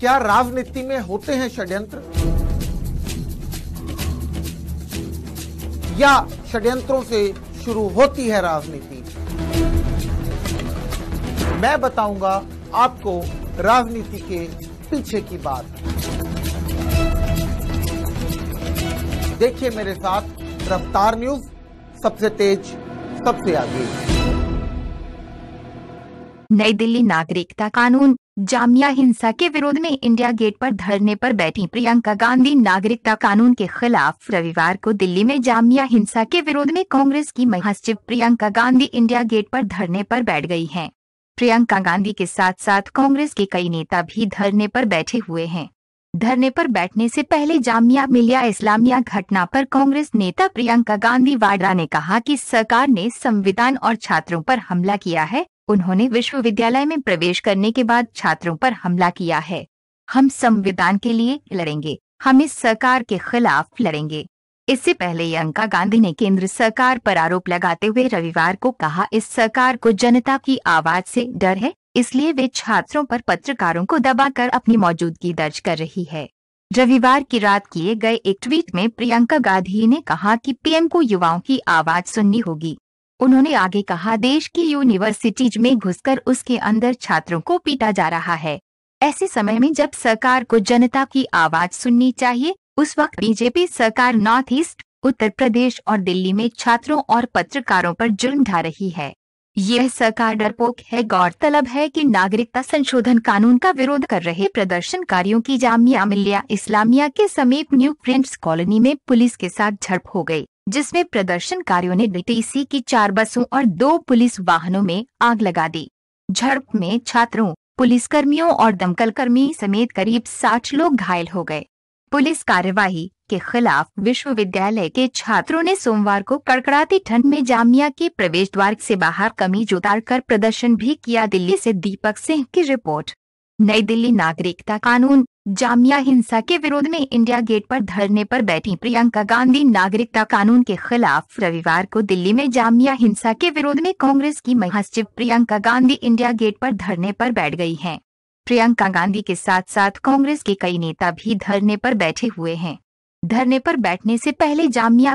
क्या राजनीति में होते हैं षड्यंत्र या षड्यंत्रों से शुरू होती है राजनीति मैं बताऊंगा आपको राजनीति के पीछे की बात देखिए मेरे साथ रफ्तार न्यूज सबसे तेज सबसे आगे नई दिल्ली नागरिकता कानून जामिया हिंसा के विरोध में इंडिया गेट पर धरने पर बैठी प्रियंका गांधी नागरिकता कानून के खिलाफ रविवार को दिल्ली में जामिया हिंसा के विरोध में कांग्रेस की महासचिव प्रियंका गांधी इंडिया गेट पर धरने पर बैठ गई हैं। प्रियंका गांधी के साथ साथ कांग्रेस के कई नेता भी धरने पर बैठे हुए हैं धरने पर बैठने से पहले जामिया मिलिया इस्लामिया घटना पर कांग्रेस नेता प्रियंका गांधी वाड्रा ने कहा कि सरकार ने संविधान और छात्रों पर हमला किया है उन्होंने विश्वविद्यालय में प्रवेश करने के बाद छात्रों पर हमला किया है हम संविधान के लिए लड़ेंगे हम इस सरकार के खिलाफ लड़ेंगे इससे पहले प्रियंका गांधी ने केंद्र सरकार पर आरोप लगाते हुए रविवार को कहा इस सरकार को जनता की आवाज से डर है इसलिए वे छात्रों पर पत्रकारों को दबाकर अपनी मौजूदगी दर्ज कर रही है रविवार की रात किए गए एक ट्वीट में प्रियंका गांधी ने कहा कि पीएम को युवाओं की आवाज सुननी होगी उन्होंने आगे कहा देश की यूनिवर्सिटीज में घुसकर उसके अंदर छात्रों को पीटा जा रहा है ऐसे समय में जब सरकार को जनता की आवाज सुननी चाहिए उस वक्त बीजेपी सरकार नॉर्थ ईस्ट उत्तर प्रदेश और दिल्ली में छात्रों और पत्रकारों पर जुर्म ढा रही है यह सरकार डरपोक है गौरतलब है कि नागरिकता संशोधन कानून का विरोध कर रहे प्रदर्शनकारियों की जामिया मिलिया इस्लामिया के समीप न्यू प्रिंट्स कॉलोनी में पुलिस के साथ झड़प हो गई जिसमें प्रदर्शनकारियों ने डीटीसी की चार बसों और दो पुलिस वाहनों में आग लगा दी झड़प में छात्रों पुलिसकर्मियों और दमकलकर्मी समेत करीब साठ लोग घायल हो गए पुलिस कार्यवाही के खिलाफ विश्वविद्यालय के छात्रों ने सोमवार को कड़कड़ाती ठंड में जामिया के प्रवेश द्वार से बाहर कमी जोतार कर प्रदर्शन भी किया दिल्ली से दीपक सिंह की रिपोर्ट नई दिल्ली नागरिकता कानून जामिया हिंसा के विरोध में इंडिया गेट पर धरने पर बैठी प्रियंका गांधी नागरिकता कानून के खिलाफ रविवार को दिल्ली में जामिया हिंसा के विरोध में कांग्रेस की महासचिव प्रियंका गांधी इंडिया गेट पर धरने पर बैठ गई हैं। प्रियंका गांधी के साथ साथ कांग्रेस के कई नेता भी धरने पर बैठे हुए हैं धरने पर बैठने से पहले जामिया